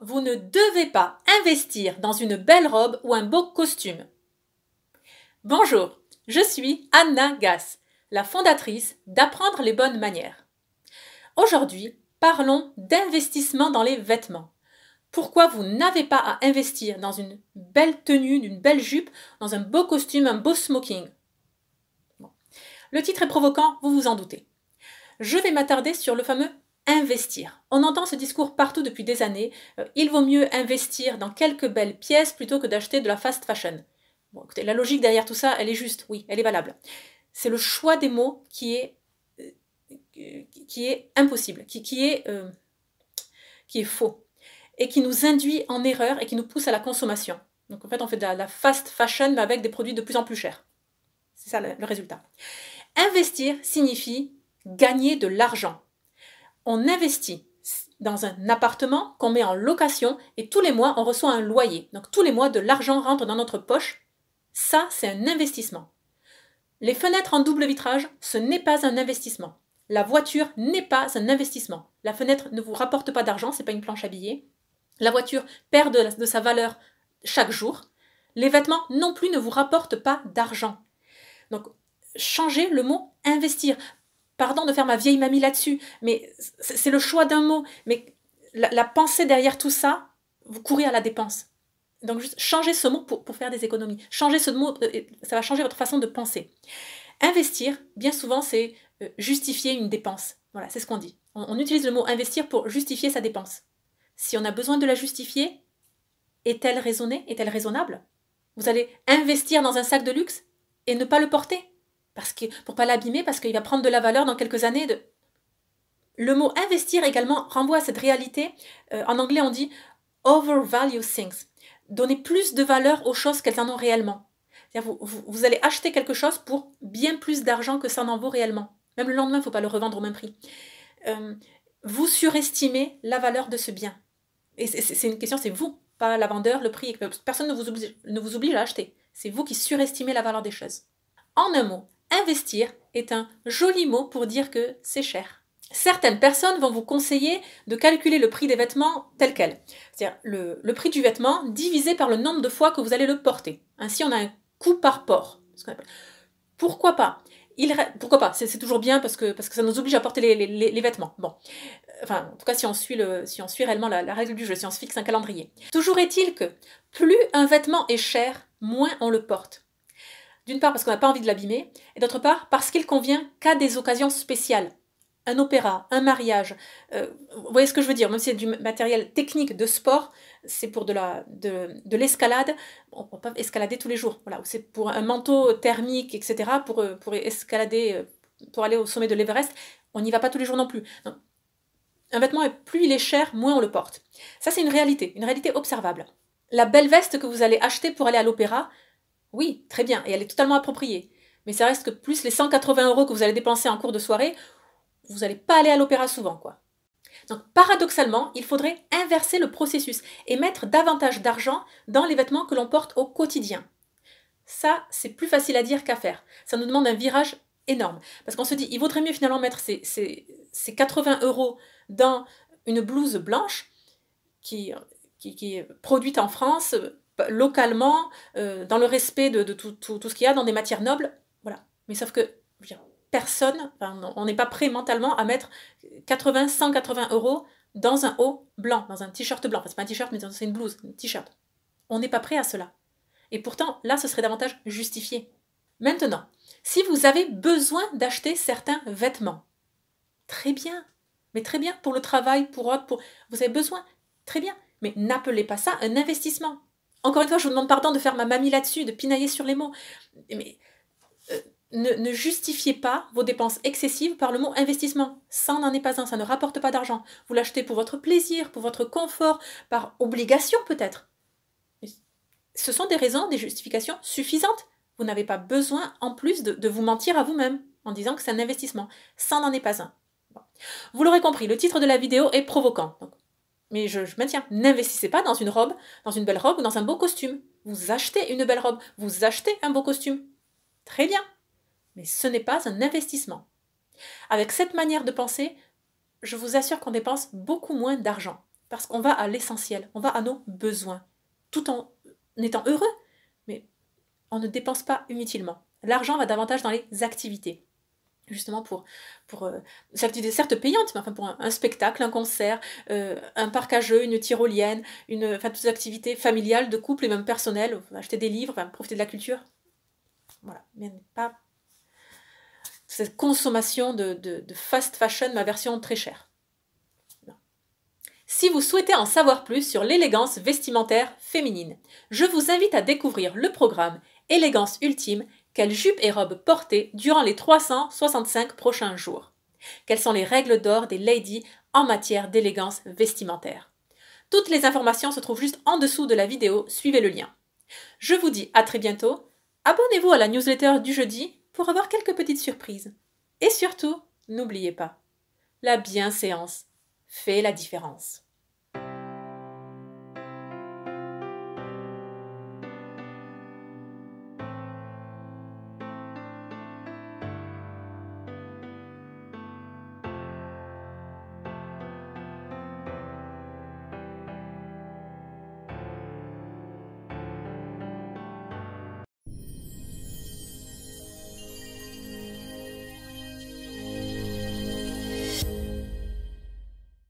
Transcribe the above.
vous ne devez pas investir dans une belle robe ou un beau costume. Bonjour, je suis Anna Gass, la fondatrice d'Apprendre les bonnes manières. Aujourd'hui, parlons d'investissement dans les vêtements. Pourquoi vous n'avez pas à investir dans une belle tenue, une belle jupe, dans un beau costume, un beau smoking Le titre est provoquant, vous vous en doutez. Je vais m'attarder sur le fameux investir. On entend ce discours partout depuis des années. Euh, il vaut mieux investir dans quelques belles pièces plutôt que d'acheter de la fast fashion. Bon, la logique derrière tout ça, elle est juste, oui, elle est valable. C'est le choix des mots qui est, euh, qui est impossible, qui, est, euh, qui est faux, et qui nous induit en erreur et qui nous pousse à la consommation. Donc en fait, on fait de la, fast fashion, mais avec des produits de plus en plus chers. C'est ça le résultat. Investir signifie gagner de l'argent on investit dans un appartement qu'on met en location et tous les mois on reçoit un loyer. Donc tous les mois de l'argent rentre dans notre poche. Ça, c'est un investissement. Les fenêtres en double vitrage, ce n'est pas un investissement. La voiture n'est pas un investissement. La fenêtre ne vous rapporte pas d'argent, c'est pas une planche à billets. La voiture perd de, de sa valeur chaque jour. Les vêtements non plus ne vous rapportent pas d'argent. Donc changez le mot investir pardon de faire ma vieille mamie là-dessus, mais c'est le choix d'un mot. Mais la, pensée derrière tout ça, vous courez à la dépense. Donc, juste changez ce mot pour, faire des économies. Changez ce mot, euh, ça va changer votre façon de penser. Investir, bien souvent, c'est euh, justifier une dépense. Voilà, c'est ce qu'on dit. on utilise le mot investir pour justifier sa dépense. Si on a besoin de la justifier, est-elle raisonnée Est-elle raisonnable Vous allez investir dans un sac de luxe et ne pas le porter parce que, pour pas l'abîmer, parce qu'il va prendre de la valeur dans quelques années. De... Le mot investir également renvoie à cette réalité. Euh, en anglais, on dit overvalue things. Donner plus de valeur aux choses qu'elles en ont réellement. Vous, vous, vous, allez acheter quelque chose pour bien plus d'argent que ça n'en vaut réellement. Même le lendemain, il ne faut pas le revendre au même prix. Euh, vous surestimez la valeur de ce bien. Et c'est une question, c'est vous, pas la vendeur, le prix. Personne ne vous oblige, ne vous oblige à acheter. C'est vous qui surestimez la valeur des choses. En un mot, investir est un joli mot pour dire que c'est cher. Certaines personnes vont vous conseiller de calculer le prix des vêtements tel quel, c'est-à-dire le, prix du vêtement divisé par le nombre de fois que vous allez le porter. Ainsi, on a un coût par port. Pourquoi pas Pourquoi pas c'est, toujours bien parce que, ça nous oblige à porter les, vêtements. Bon, enfin, en tout cas, si on suit, réellement la, la règle du jeu, si on se fixe un calendrier. Toujours est-il que plus un vêtement est cher, moins on le porte. D'une part parce qu'on n'a pas envie de l'abîmer, et d'autre part parce qu'il convient qu'à des occasions spéciales. Un opéra, un mariage, euh, vous voyez ce que je veux dire, même si c'est du matériel technique de sport, c'est pour de, la, de, l'escalade, on peut pas escalader tous les jours, voilà, c'est pour un manteau thermique, etc., pour, euh, pour escalader, euh, pour aller au sommet de l'Everest, on n'y va pas tous les jours non plus. Un vêtement, plus il est cher, moins on le porte. Ça, c'est une réalité, une réalité observable. La belle veste que vous allez acheter pour aller à l'opéra, oui, très bien, et elle est totalement appropriée. Mais ça reste que plus les 180 euros que vous allez dépenser en cours de soirée, vous n'allez pas aller à l'opéra souvent, quoi. Donc paradoxalement, il faudrait inverser le processus et mettre davantage d'argent dans les vêtements que l'on porte au quotidien. Ça, c'est plus facile à dire qu'à faire. Ça nous demande un virage énorme. Parce qu'on se dit, il vaudrait mieux finalement mettre ces, 80 euros dans une blouse blanche qui, qui est produite en France, bah, localement, euh, dans le respect de, tout, ce qu'il y a, dans des matières nobles. Voilà. Mais sauf que personne, on n'est pas prêt mentalement à mettre 80, 180 euros dans un haut blanc, dans un t-shirt blanc. Enfin, c'est pas un t-shirt, mais c'est une blouse, un t-shirt. On n'est pas prêt à cela. Et pourtant, là, ce serait davantage justifié. Maintenant, si vous avez besoin d'acheter certains vêtements, très bien, mais très bien pour le travail, pour autre, pour vous avez besoin, très bien, mais n'appelez pas ça un investissement. Encore une fois, je vous demande pardon de faire ma mamie là-dessus, de pinailler sur les mots. Mais euh, ne, justifiez pas vos dépenses excessives par le mot investissement. Ça n'en est pas un, ça ne rapporte pas d'argent. Vous l'achetez pour votre plaisir, pour votre confort, par obligation peut-être. Ce sont des raisons, des justifications suffisantes. Vous n'avez pas besoin en plus de, vous mentir à vous-même en disant que c'est un investissement. Ça n'en est pas un. Vous l'aurez compris, le titre de la vidéo est provoquant mais je, maintiens, n'investissez pas dans une robe, dans une belle robe ou dans un beau costume. Vous achetez une belle robe, vous achetez un beau costume. Très bien. Mais ce n'est pas un investissement. Avec cette manière de penser, je vous assure qu'on dépense beaucoup moins d'argent. Parce qu'on va à l'essentiel, on va à nos besoins, tout en étant heureux, mais on ne dépense pas inutilement. L'argent va davantage dans les activités justement pour, pour euh, certes payante, mais pour un, spectacle, un concert, euh, un parc à jeux, une tyrolienne, une, enfin toutes de couple et même personnelle, acheter des livres, profiter de la culture. Voilà, mais pas cette consommation de fast fashion, ma version très chère. Si vous souhaitez en savoir plus sur l'élégance vestimentaire féminine, je vous invite à découvrir le programme Élégance ultime quelles jupes et robes porter durant les 365 prochains jours Quelles sont les règles d'or des ladies en matière d'élégance vestimentaire Toutes les informations se trouvent juste en dessous de la vidéo, suivez le lien. Je vous dis à très bientôt, abonnez-vous à la newsletter du jeudi pour avoir quelques petites surprises. Et surtout, n'oubliez pas, la bienséance fait la différence.